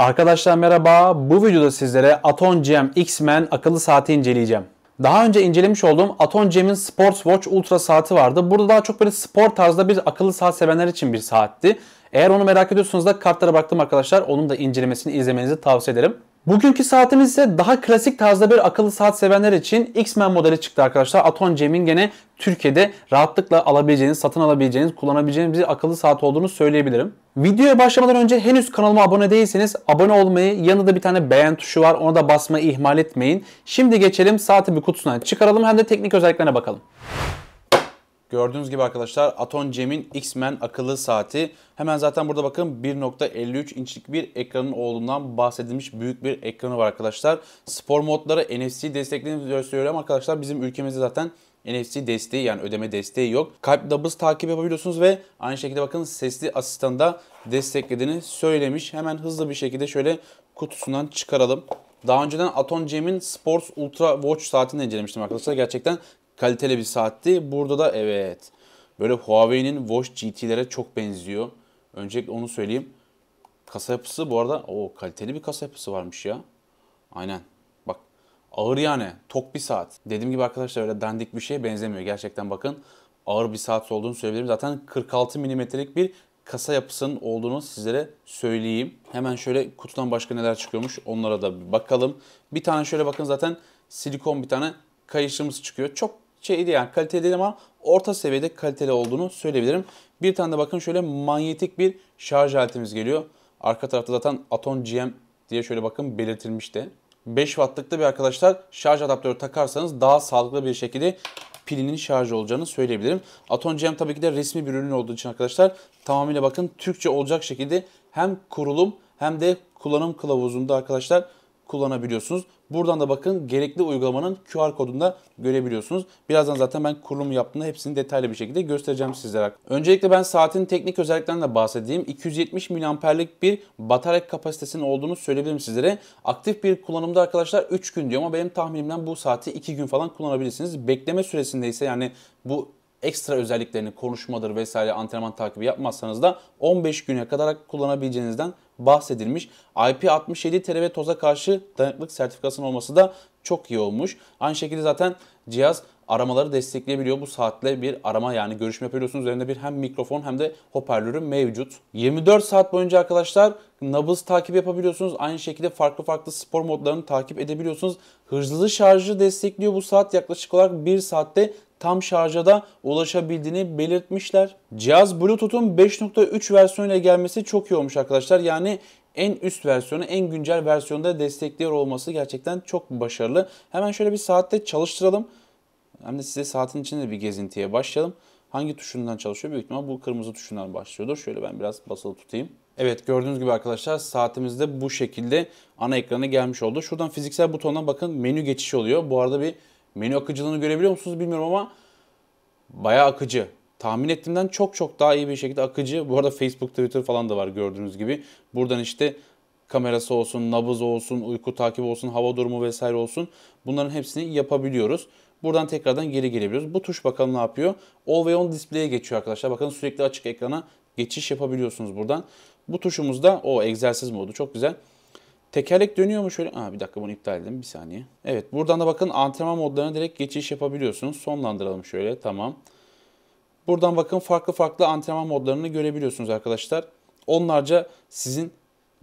Arkadaşlar merhaba. Bu videoda sizlere Aton Gem X-Men akıllı saati inceleyeceğim. Daha önce incelemiş olduğum Aton Gem'in Sports Watch Ultra saati vardı. Burada daha çok böyle spor tarzda bir akıllı saat sevenler için bir saatti. Eğer onu merak ediyorsanız da kartlara baktım arkadaşlar. Onun da incelemesini izlemenizi tavsiye ederim. Bugünkü saatimiz ise daha klasik tarzda bir akıllı saat sevenler için X-Men modeli çıktı arkadaşlar. Aton Gem'in gene Türkiye'de rahatlıkla alabileceğiniz, satın alabileceğiniz, kullanabileceğiniz bir akıllı saat olduğunu söyleyebilirim. Videoya başlamadan önce henüz kanalıma abone değilseniz abone olmayı, yanında bir tane beğen tuşu var ona da basmayı ihmal etmeyin. Şimdi geçelim saati bir kutusuna çıkaralım hem de teknik özelliklerine bakalım. Gördüğünüz gibi arkadaşlar Aton Cem'in X-Men akıllı saati. Hemen zaten burada bakın 1.53 inçlik bir ekranın olduğundan bahsedilmiş büyük bir ekranı var arkadaşlar. Spor modları NFC desteklediğini gösteriyor ama arkadaşlar bizim ülkemizde zaten NFC desteği yani ödeme desteği yok. Kalp nabız takip yapabiliyorsunuz ve aynı şekilde bakın sesli asistanı da desteklediğini söylemiş. Hemen hızlı bir şekilde şöyle kutusundan çıkaralım. Daha önceden Aton Cem'in Sports Ultra Watch saatini incelemiştim arkadaşlar. Gerçekten kaliteli bir saatti. Burada da evet. Böyle Huawei'nin Watch GT'lere çok benziyor. Öncelikle onu söyleyeyim. Kasa yapısı bu arada o kaliteli bir kasa yapısı varmış ya. Aynen. Bak ağır yani. Tok bir saat. Dediğim gibi arkadaşlar öyle dandik bir şeye benzemiyor. Gerçekten bakın ağır bir saat olduğunu söyleyebilirim. Zaten 46 milimetrelik bir kasa yapısının olduğunu sizlere söyleyeyim. Hemen şöyle kutudan başka neler çıkıyormuş onlara da bir bakalım. Bir tane şöyle bakın zaten silikon bir tane kayışımız çıkıyor. Çok şey yani kaliteli değil ama orta seviyede kaliteli olduğunu söyleyebilirim. Bir tane de bakın şöyle manyetik bir şarj aletimiz geliyor. Arka tarafta zaten Aton GM diye şöyle bakın belirtilmiş de. 5 wattlıkta bir arkadaşlar şarj adaptörü takarsanız daha sağlıklı bir şekilde pilinin şarj olacağını söyleyebilirim. Aton GM tabii ki de resmi bir ürün olduğu için arkadaşlar tamamıyla bakın Türkçe olacak şekilde hem kurulum hem de kullanım kılavuzunda arkadaşlar kullanabiliyorsunuz. Buradan da bakın gerekli uygulamanın QR kodunda görebiliyorsunuz. Birazdan zaten ben kurulumu yaptığımda hepsini detaylı bir şekilde göstereceğim sizlere. Öncelikle ben saatin teknik özelliklerinden de bahsedeyim. 270 mAh'lik bir batarya kapasitesinin olduğunu söyleyebilirim sizlere. Aktif bir kullanımda arkadaşlar 3 gün diyor ama benim tahminimden bu saati 2 gün falan kullanabilirsiniz. Bekleme süresinde ise yani bu ekstra özelliklerini konuşmadır vesaire antrenman takibi yapmazsanız da 15 güne kadar kullanabileceğinizden bahsedilmiş. IP67 tere toza karşı dayanıklık sertifikasının olması da çok iyi olmuş. Aynı şekilde zaten cihaz aramaları destekleyebiliyor. Bu saatle bir arama yani görüşme yapıyorsunuz Üzerinde bir hem mikrofon hem de hoparlörü mevcut. 24 saat boyunca arkadaşlar nabız takip yapabiliyorsunuz. Aynı şekilde farklı farklı spor modlarını takip edebiliyorsunuz. Hızlı şarjı destekliyor bu saat yaklaşık olarak 1 saatte tam şarja da ulaşabildiğini belirtmişler. Cihaz Bluetooth'un 5.3 versiyonuyla gelmesi çok iyi olmuş arkadaşlar. Yani en üst versiyonu, en güncel versiyonda destekliyor olması gerçekten çok başarılı. Hemen şöyle bir saatte çalıştıralım. Hem de size saatin içinde bir gezintiye başlayalım. Hangi tuşundan çalışıyor? Büyük ihtimal bu kırmızı tuşundan başlıyordur. Şöyle ben biraz basılı tutayım. Evet gördüğünüz gibi arkadaşlar saatimizde bu şekilde ana ekrana gelmiş oldu. Şuradan fiziksel butona bakın menü geçişi oluyor. Bu arada bir Menü akıcılığını görebiliyor musunuz bilmiyorum ama bayağı akıcı. Tahmin ettiğimden çok çok daha iyi bir şekilde akıcı. Bu arada Facebook, Twitter falan da var gördüğünüz gibi. Buradan işte kamerası olsun, nabız olsun, uyku takibi olsun, hava durumu vesaire olsun. Bunların hepsini yapabiliyoruz. Buradan tekrardan geri gelebiliyoruz. Bu tuş bakalım ne yapıyor? ve on display'e geçiyor arkadaşlar. Bakın sürekli açık ekrana geçiş yapabiliyorsunuz buradan. Bu tuşumuz da o egzersiz modu. Çok güzel. Tekerlek dönüyor mu şöyle? Aa, bir dakika bunu iptal edelim bir saniye. Evet buradan da bakın antrenman modlarına direkt geçiş yapabiliyorsunuz. Sonlandıralım şöyle tamam. Buradan bakın farklı farklı antrenman modlarını görebiliyorsunuz arkadaşlar. Onlarca sizin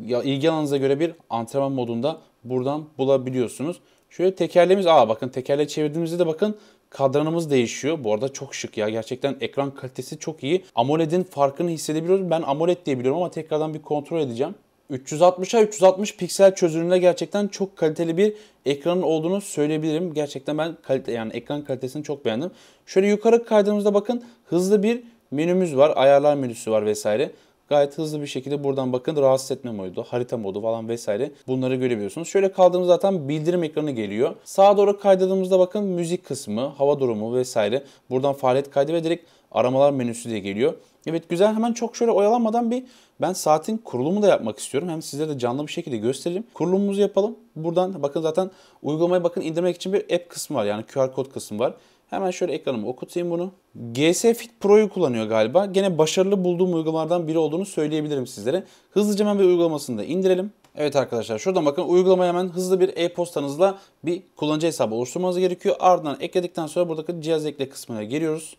ilgi alanınıza göre bir antrenman modunda buradan bulabiliyorsunuz. Şöyle tekerleğimiz, aa bakın tekerleği çevirdiğimizde de bakın kadranımız değişiyor. Bu arada çok şık ya. Gerçekten ekran kalitesi çok iyi. AMOLED'in farkını hissedebiliyorum, Ben AMOLED diye biliyorum ama tekrardan bir kontrol edeceğim. 360'a 360 piksel çözünürlüğünde gerçekten çok kaliteli bir ekranın olduğunu söyleyebilirim. Gerçekten ben kalite yani ekran kalitesini çok beğendim. Şöyle yukarı kaydığımızda bakın hızlı bir menümüz var. Ayarlar menüsü var vesaire. Gayet hızlı bir şekilde buradan bakın rahatsız etme modu, harita modu falan vesaire bunları görebiliyorsunuz. Şöyle kaldığımız zaten bildirim ekranı geliyor. Sağa doğru kaydırdığımızda bakın müzik kısmı, hava durumu vesaire. Buradan faaliyet kaydı ve direkt aramalar menüsü de geliyor. Evet güzel hemen çok şöyle oyalanmadan bir ben saatin kurulumu da yapmak istiyorum. Hem sizlere de canlı bir şekilde göstereyim. Kurulumumuzu yapalım. Buradan bakın zaten uygulamaya bakın indirmek için bir app kısmı var. Yani QR kod kısmı var. Hemen şöyle ekranımı okutayım bunu. GS Fit Pro'yu kullanıyor galiba. Gene başarılı bulduğum uygulamalardan biri olduğunu söyleyebilirim sizlere. Hızlıca hemen bir uygulamasını da indirelim. Evet arkadaşlar şuradan bakın uygulamaya hemen hızlı bir e-postanızla bir kullanıcı hesabı oluşturmanız gerekiyor. Ardından ekledikten sonra buradaki cihaz ekle kısmına giriyoruz.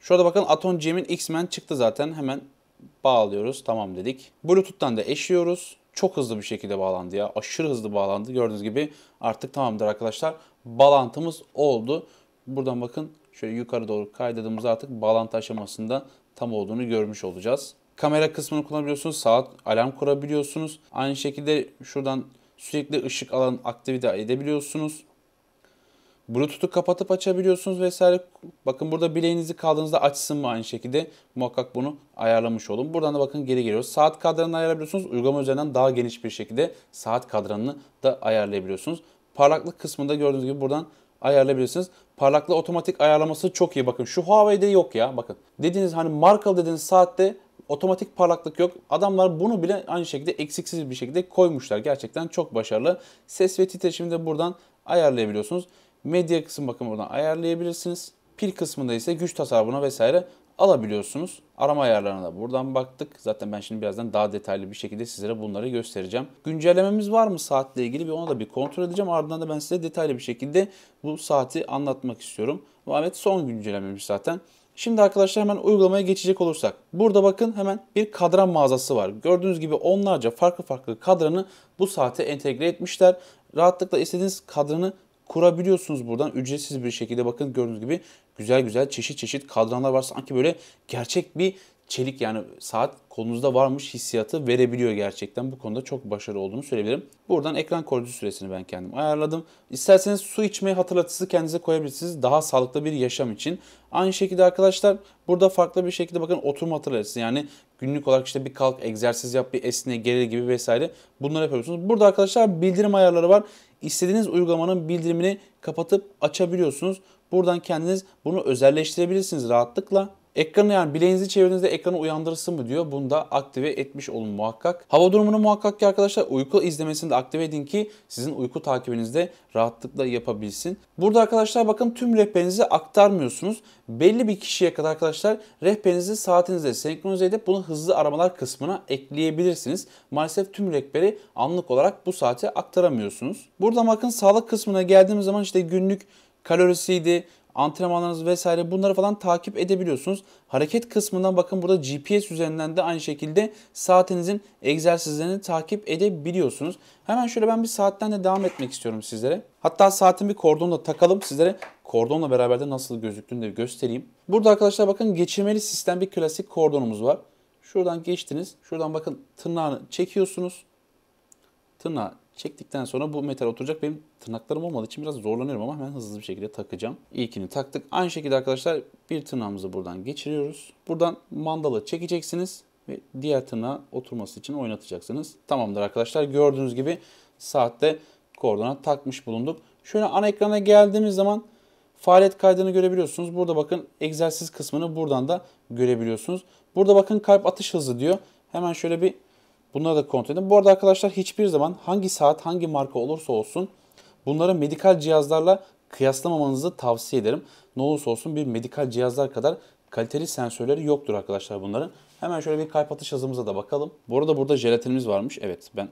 Şurada bakın Aton Gem'in X-Men çıktı zaten. Hemen bağlıyoruz. Tamam dedik. Bluetooth'tan da eşliyoruz çok hızlı bir şekilde bağlandı ya. Aşırı hızlı bağlandı. Gördüğünüz gibi artık tamamdır arkadaşlar. Bağlantımız oldu. Buradan bakın şöyle yukarı doğru kaydırdığımızda artık bağlantı aşamasında tam olduğunu görmüş olacağız. Kamera kısmını kullanabiliyorsunuz. Saat alarm kurabiliyorsunuz. Aynı şekilde şuradan sürekli ışık alan aktivite edebiliyorsunuz. Bluetooth'u kapatıp açabiliyorsunuz vesaire. Bakın burada bileğinizi kaldığınızda açsın mı aynı şekilde. Muhakkak bunu ayarlamış olun. Buradan da bakın geri geliyoruz. Saat kadranını ayarlayabiliyorsunuz. Uygulama üzerinden daha geniş bir şekilde saat kadranını da ayarlayabiliyorsunuz. Parlaklık kısmında gördüğünüz gibi buradan ayarlayabilirsiniz. Parlaklık otomatik ayarlaması çok iyi. Bakın şu Huawei'de yok ya. Bakın dediğiniz hani markalı dediğiniz saatte otomatik parlaklık yok. Adamlar bunu bile aynı şekilde eksiksiz bir şekilde koymuşlar. Gerçekten çok başarılı. Ses ve titreşimi de buradan ayarlayabiliyorsunuz. Medya kısım bakın buradan ayarlayabilirsiniz. Pil kısmında ise güç tasarrufuna vesaire alabiliyorsunuz. Arama ayarlarına da buradan baktık. Zaten ben şimdi birazdan daha detaylı bir şekilde sizlere bunları göstereceğim. Güncellememiz var mı saatle ilgili bir ona da bir kontrol edeceğim. Ardından da ben size detaylı bir şekilde bu saati anlatmak istiyorum. Muhammed son güncellememiz zaten. Şimdi arkadaşlar hemen uygulamaya geçecek olursak. Burada bakın hemen bir kadran mağazası var. Gördüğünüz gibi onlarca farklı farklı kadranı bu saate entegre etmişler. Rahatlıkla istediğiniz kadranı kurabiliyorsunuz buradan. Ücretsiz bir şekilde bakın gördüğünüz gibi güzel güzel çeşit çeşit kadranlar var. Sanki böyle gerçek bir çelik yani saat kolunuzda varmış hissiyatı verebiliyor gerçekten. Bu konuda çok başarılı olduğunu söyleyebilirim. Buradan ekran koruyucu süresini ben kendim ayarladım. İsterseniz su içmeyi hatırlatısı kendinize koyabilirsiniz. Daha sağlıklı bir yaşam için. Aynı şekilde arkadaşlar burada farklı bir şekilde bakın oturma hatırlatısı yani Günlük olarak işte bir kalk, egzersiz yap, bir esne, geri gibi vesaire bunları yapıyorsunuz. Burada arkadaşlar bildirim ayarları var. İstediğiniz uygulamanın bildirimini kapatıp açabiliyorsunuz. Buradan kendiniz bunu özelleştirebilirsiniz rahatlıkla. Ekranı yani bileğinizi çevirdiğinizde ekranı uyandırırsın mı diyor. Bunu da aktive etmiş olun muhakkak. Hava durumunu muhakkak ki arkadaşlar uyku izlemesini de aktive edin ki sizin uyku takibinizde rahatlıkla yapabilsin. Burada arkadaşlar bakın tüm rehberinizi aktarmıyorsunuz. Belli bir kişiye kadar arkadaşlar rehberinizi saatinizle senkronize edip bunu hızlı aramalar kısmına ekleyebilirsiniz. Maalesef tüm rehberi anlık olarak bu saate aktaramıyorsunuz. Burada bakın sağlık kısmına geldiğimiz zaman işte günlük kalorisiydi, antrenmanlarınız vesaire bunları falan takip edebiliyorsunuz. Hareket kısmından bakın burada GPS üzerinden de aynı şekilde saatinizin egzersizlerini takip edebiliyorsunuz. Hemen şöyle ben bir saatten de devam etmek istiyorum sizlere. Hatta saatin bir kordonla takalım sizlere kordonla beraber de nasıl gözüktüğünü de göstereyim. Burada arkadaşlar bakın geçirmeli sistem bir klasik kordonumuz var. Şuradan geçtiniz. Şuradan bakın tırnağını çekiyorsunuz. Tırnağı Çektikten sonra bu metal oturacak. Benim tırnaklarım olmadığı için biraz zorlanıyorum ama hemen hızlı bir şekilde takacağım. İlkini taktık. Aynı şekilde arkadaşlar bir tırnağımızı buradan geçiriyoruz. Buradan mandalı çekeceksiniz ve diğer tırnağa oturması için oynatacaksınız. Tamamdır arkadaşlar. Gördüğünüz gibi saatte kordona takmış bulunduk. Şöyle ana ekrana geldiğimiz zaman faaliyet kaydını görebiliyorsunuz. Burada bakın egzersiz kısmını buradan da görebiliyorsunuz. Burada bakın kalp atış hızı diyor. Hemen şöyle bir Bunları da kontrol edin. Bu arada arkadaşlar hiçbir zaman hangi saat hangi marka olursa olsun bunları medikal cihazlarla kıyaslamamanızı tavsiye ederim. Ne olursa olsun bir medikal cihazlar kadar kaliteli sensörleri yoktur arkadaşlar bunların. Hemen şöyle bir kalp atış hızımıza da bakalım. Bu arada burada jelatinimiz varmış. Evet ben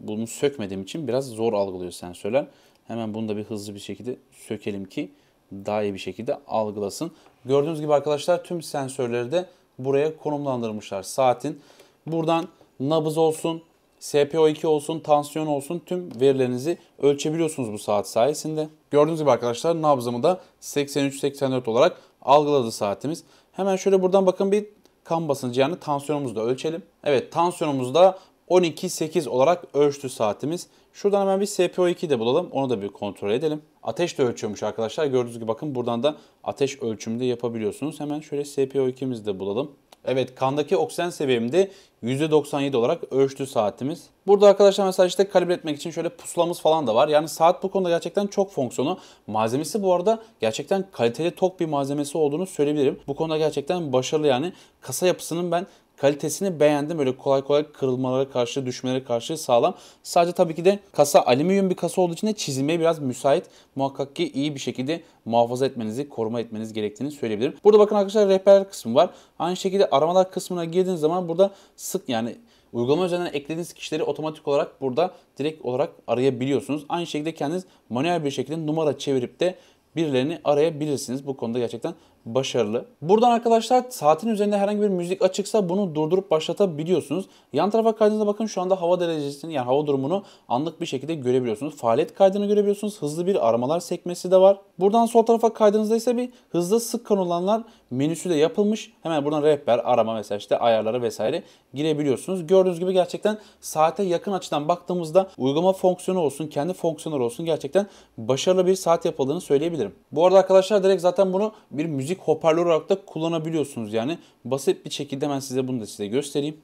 bunu sökmediğim için biraz zor algılıyor sensörler. Hemen bunu da bir hızlı bir şekilde sökelim ki daha iyi bir şekilde algılasın. Gördüğünüz gibi arkadaşlar tüm sensörleri de buraya konumlandırmışlar saatin. Buradan nabız olsun, SPO2 olsun, tansiyon olsun tüm verilerinizi ölçebiliyorsunuz bu saat sayesinde. Gördüğünüz gibi arkadaşlar nabzımı da 83-84 olarak algıladı saatimiz. Hemen şöyle buradan bakın bir kan basıncı yani tansiyonumuzu da ölçelim. Evet tansiyonumuz da 12-8 olarak ölçtü saatimiz. Şuradan hemen bir SPO2 de bulalım. Onu da bir kontrol edelim. Ateş de ölçüyormuş arkadaşlar. Gördüğünüz gibi bakın buradan da ateş ölçümü de yapabiliyorsunuz. Hemen şöyle SPO2'mizi de bulalım. Evet kandaki oksijen seviyemde de %97 olarak ölçtü saatimiz. Burada arkadaşlar mesela işte kalibre etmek için şöyle pusulamız falan da var. Yani saat bu konuda gerçekten çok fonksiyonu. Malzemesi bu arada gerçekten kaliteli tok bir malzemesi olduğunu söyleyebilirim. Bu konuda gerçekten başarılı yani. Kasa yapısının ben Kalitesini beğendim. Böyle kolay kolay kırılmalara karşı, düşmelere karşı sağlam. Sadece tabii ki de kasa alüminyum bir kasa olduğu için de çizilmeye biraz müsait. Muhakkak ki iyi bir şekilde muhafaza etmenizi, koruma etmeniz gerektiğini söyleyebilirim. Burada bakın arkadaşlar rehber kısmı var. Aynı şekilde aramalar kısmına girdiğiniz zaman burada sık yani Uygulama üzerinden eklediğiniz kişileri otomatik olarak burada direkt olarak arayabiliyorsunuz. Aynı şekilde kendiniz manuel bir şekilde numara çevirip de birilerini arayabilirsiniz. Bu konuda gerçekten başarılı. Buradan arkadaşlar saatin üzerinde herhangi bir müzik açıksa bunu durdurup başlatabiliyorsunuz. Yan tarafa kaydınızda bakın şu anda hava derecesini yani hava durumunu anlık bir şekilde görebiliyorsunuz. Faaliyet kaydını görebiliyorsunuz. Hızlı bir aramalar sekmesi de var. Buradan sol tarafa kaydınızda ise bir hızlı sık konulanlar menüsü de yapılmış. Hemen buradan rehber, arama mesela işte ayarları vesaire girebiliyorsunuz. Gördüğünüz gibi gerçekten saate yakın açıdan baktığımızda uygulama fonksiyonu olsun, kendi fonksiyonları olsun gerçekten başarılı bir saat yapıldığını söyleyebilirim. Bu arada arkadaşlar direkt zaten bunu bir müzik müzik hoparlör olarak da kullanabiliyorsunuz yani. Basit bir şekilde ben size bunu da size göstereyim.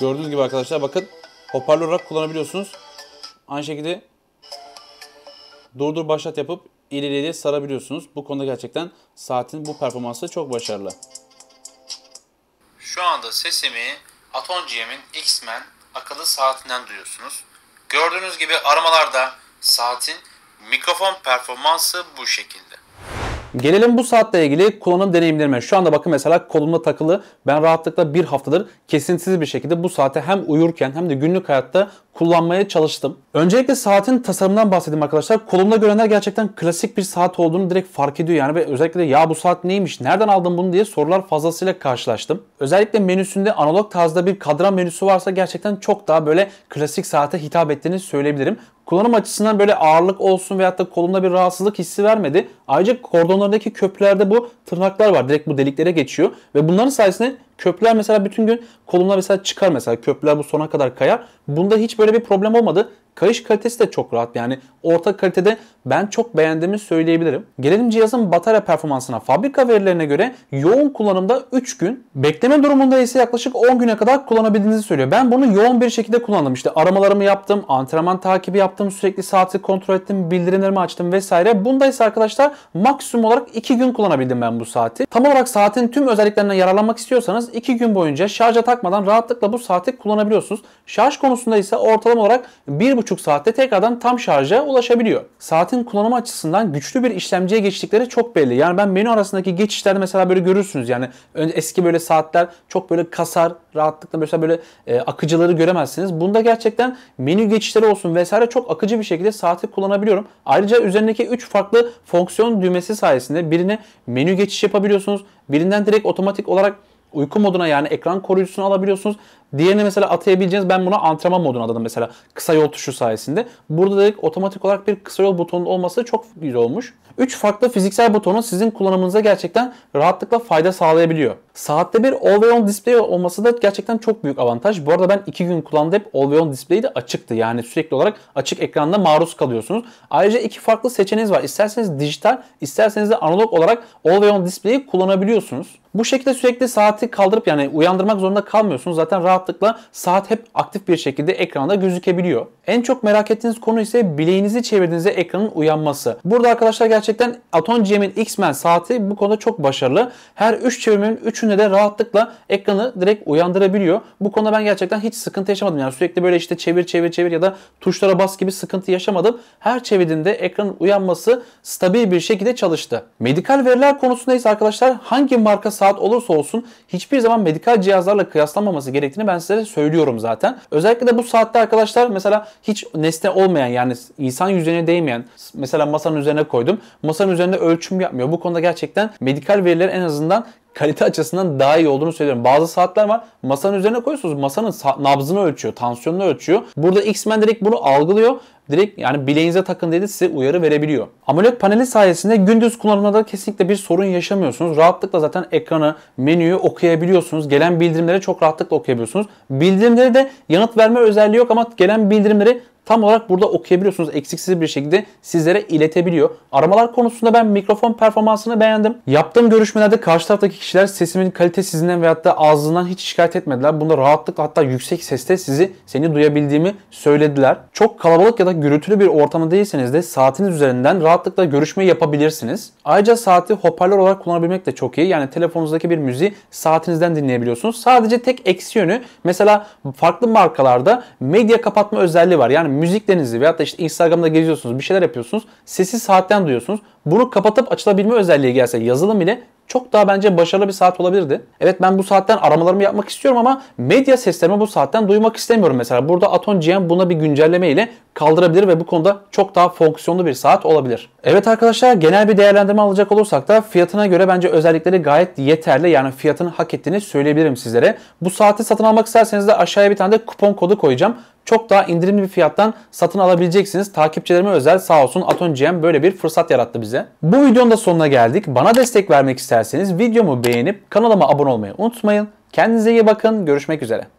Gördüğünüz gibi arkadaşlar bakın hoparlör olarak kullanabiliyorsunuz. Aynı şekilde durdur başlat yapıp ileriye sarabiliyorsunuz. Bu konuda gerçekten saatin bu performansı çok başarılı. Şu anda sesimi Aton GM'in X-Men akıllı saatinden duyuyorsunuz. Gördüğünüz gibi aramalarda saatin mikrofon performansı bu şekilde. Gelelim bu saatle ilgili kullanım deneyimlerime. Şu anda bakın mesela kolumda takılı. Ben rahatlıkla bir haftadır kesintisiz bir şekilde bu saate hem uyurken hem de günlük hayatta kullanmaya çalıştım. Öncelikle saatin tasarımından bahsedeyim arkadaşlar. Kolumda görenler gerçekten klasik bir saat olduğunu direkt fark ediyor yani ve özellikle ya bu saat neymiş, nereden aldın bunu diye sorular fazlasıyla karşılaştım. Özellikle menüsünde analog tarzda bir kadran menüsü varsa gerçekten çok daha böyle klasik saate hitap ettiğini söyleyebilirim kullanım açısından böyle ağırlık olsun veyahut da kolumda bir rahatsızlık hissi vermedi. Ayrıca kordonlardaki köplerde bu tırnaklar var. Direkt bu deliklere geçiyor ve bunların sayesinde köpler mesela bütün gün kolumlar mesela çıkar mesela köpler bu sona kadar kayar. Bunda hiç böyle bir problem olmadı. Kayış kalitesi de çok rahat yani orta kalitede ben çok beğendiğimi söyleyebilirim. Gelelim cihazın batarya performansına. Fabrika verilerine göre yoğun kullanımda 3 gün, bekleme durumunda ise yaklaşık 10 güne kadar kullanabildiğinizi söylüyor. Ben bunu yoğun bir şekilde kullandım. İşte aramalarımı yaptım, antrenman takibi yaptım, sürekli saati kontrol ettim, bildirimlerimi açtım vesaire. Bunda ise arkadaşlar maksimum olarak 2 gün kullanabildim ben bu saati. Tam olarak saatin tüm özelliklerinden yararlanmak istiyorsanız 2 gün boyunca şarja takmadan rahatlıkla bu saati kullanabiliyorsunuz. Şarj konusunda ise ortalama olarak 1,5 1,5 saatte tekrardan tam şarja ulaşabiliyor. Saatin kullanım açısından güçlü bir işlemciye geçtikleri çok belli. Yani ben menü arasındaki geçişlerde mesela böyle görürsünüz. Yani eski böyle saatler çok böyle kasar, rahatlıkla mesela böyle e, akıcıları göremezsiniz. Bunda gerçekten menü geçişleri olsun vesaire çok akıcı bir şekilde saati kullanabiliyorum. Ayrıca üzerindeki 3 farklı fonksiyon düğmesi sayesinde birine menü geçiş yapabiliyorsunuz. Birinden direkt otomatik olarak uyku moduna yani ekran koruyucusunu alabiliyorsunuz. Diğerini mesela atayabileceğiniz ben buna antrenman moduna adadım mesela kısa yol tuşu sayesinde. Burada dedik otomatik olarak bir kısa yol butonu olması çok güzel olmuş. 3 farklı fiziksel butonun sizin kullanımınıza gerçekten rahatlıkla fayda sağlayabiliyor. Saatte bir Always On Display olması da gerçekten çok büyük avantaj. Bu arada ben 2 gün kullandım hep Always On Display de açıktı. Yani sürekli olarak açık ekranda maruz kalıyorsunuz. Ayrıca iki farklı seçeneğiniz var. İsterseniz dijital, isterseniz de analog olarak Always On Display'i kullanabiliyorsunuz. Bu şekilde sürekli saati kaldırıp yani uyandırmak zorunda kalmıyorsunuz. Zaten rahatlıkla saat hep aktif bir şekilde ekranda gözükebiliyor. En çok merak ettiğiniz konu ise bileğinizi çevirdiğinizde ekranın uyanması. Burada arkadaşlar gerçekten Aton GM'in X-Men saati bu konuda çok başarılı. Her 3 çevirmenin 3'ünde de rahatlıkla ekranı direkt uyandırabiliyor. Bu konuda ben gerçekten hiç sıkıntı yaşamadım. Yani sürekli böyle işte çevir çevir çevir ya da tuşlara bas gibi sıkıntı yaşamadım. Her çevirdiğinde ekranın uyanması stabil bir şekilde çalıştı. Medikal veriler konusundayız arkadaşlar. Hangi marka saati saat olursa olsun hiçbir zaman medikal cihazlarla kıyaslanmaması gerektiğini ben size söylüyorum zaten. Özellikle de bu saatte arkadaşlar mesela hiç nesne olmayan yani insan yüzüne değmeyen mesela masanın üzerine koydum. Masanın üzerinde ölçüm yapmıyor. Bu konuda gerçekten medikal veriler en azından kalite açısından daha iyi olduğunu söylüyorum. Bazı saatler var masanın üzerine koyuyorsunuz masanın nabzını ölçüyor, tansiyonunu ölçüyor. Burada X-Men direkt bunu algılıyor direkt yani bileğinize takın dedi size uyarı verebiliyor. Amoled paneli sayesinde gündüz kullanımında kesinlikle bir sorun yaşamıyorsunuz. Rahatlıkla zaten ekranı, menüyü okuyabiliyorsunuz. Gelen bildirimleri çok rahatlıkla okuyabiliyorsunuz. Bildirimleri de yanıt verme özelliği yok ama gelen bildirimleri tam olarak burada okuyabiliyorsunuz. Eksiksiz bir şekilde sizlere iletebiliyor. Aramalar konusunda ben mikrofon performansını beğendim. Yaptığım görüşmelerde karşı taraftaki kişiler sesimin kalitesizinden veyahut da ağzından hiç şikayet etmediler. Bunda rahatlıkla hatta yüksek seste sizi seni duyabildiğimi söylediler. Çok kalabalık ya da gürültülü bir ortamda değilseniz de saatiniz üzerinden rahatlıkla görüşme yapabilirsiniz. Ayrıca saati hoparlör olarak kullanabilmek de çok iyi. Yani telefonunuzdaki bir müziği saatinizden dinleyebiliyorsunuz. Sadece tek eksi yönü mesela farklı markalarda medya kapatma özelliği var. Yani müziklerinizi veyahut da işte Instagram'da geziyorsunuz, bir şeyler yapıyorsunuz. Sesi saatten duyuyorsunuz. Bunu kapatıp açılabilme özelliği gelse yazılım ile çok daha bence başarılı bir saat olabilirdi. Evet ben bu saatten aramalarımı yapmak istiyorum ama medya seslerimi bu saatten duymak istemiyorum mesela. Burada Aton GM buna bir güncelleme ile kaldırabilir ve bu konuda çok daha fonksiyonlu bir saat olabilir. Evet arkadaşlar genel bir değerlendirme alacak olursak da fiyatına göre bence özellikleri gayet yeterli. Yani fiyatını hak ettiğini söyleyebilirim sizlere. Bu saati satın almak isterseniz de aşağıya bir tane de kupon kodu koyacağım çok daha indirimli bir fiyattan satın alabileceksiniz. Takipçilerime özel sağ olsun Aton GM böyle bir fırsat yarattı bize. Bu videonun da sonuna geldik. Bana destek vermek isterseniz videomu beğenip kanalıma abone olmayı unutmayın. Kendinize iyi bakın. Görüşmek üzere.